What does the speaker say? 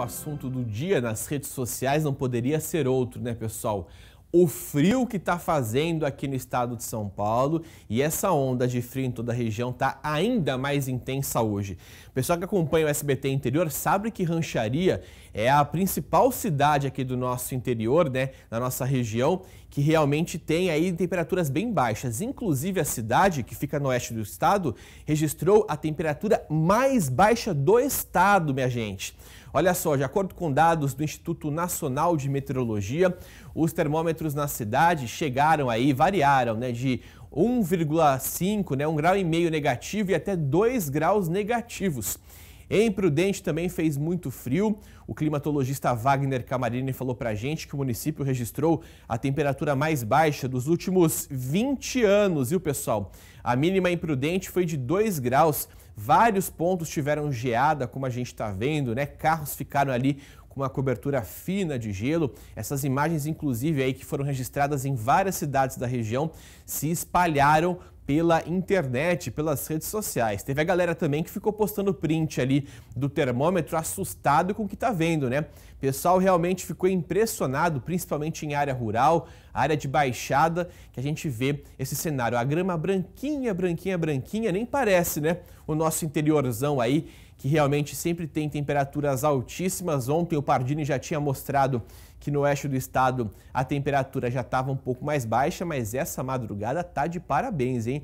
o assunto do dia nas redes sociais não poderia ser outro, né, pessoal? O frio que está fazendo aqui no estado de São Paulo e essa onda de frio em toda a região está ainda mais intensa hoje. O pessoal que acompanha o SBT Interior sabe que Rancharia é a principal cidade aqui do nosso interior, né, da nossa região, que realmente tem aí temperaturas bem baixas. Inclusive a cidade, que fica no oeste do estado, registrou a temperatura mais baixa do estado, minha gente. Olha só, de acordo com dados do Instituto Nacional de Meteorologia, os termômetros na cidade chegaram aí, variaram, né, de 1,5, né, um grau e meio negativo e até 2 graus negativos. Em Prudente também fez muito frio. O climatologista Wagner Camarini falou para a gente que o município registrou a temperatura mais baixa dos últimos 20 anos, viu pessoal? A mínima em Prudente foi de 2 graus. Vários pontos tiveram geada, como a gente está vendo, né? Carros ficaram ali com uma cobertura fina de gelo. Essas imagens, inclusive, aí que foram registradas em várias cidades da região, se espalharam pela internet, pelas redes sociais. Teve a galera também que ficou postando print ali do termômetro assustado com o que está vendo, né? O pessoal realmente ficou impressionado, principalmente em área rural, área de baixada, que a gente vê esse cenário. A grama branquinha, branquinha, branquinha, nem parece, né? O nosso interiorzão aí que realmente sempre tem temperaturas altíssimas. Ontem o Pardini já tinha mostrado que no oeste do estado a temperatura já estava um pouco mais baixa, mas essa madrugada tá de parabéns, hein?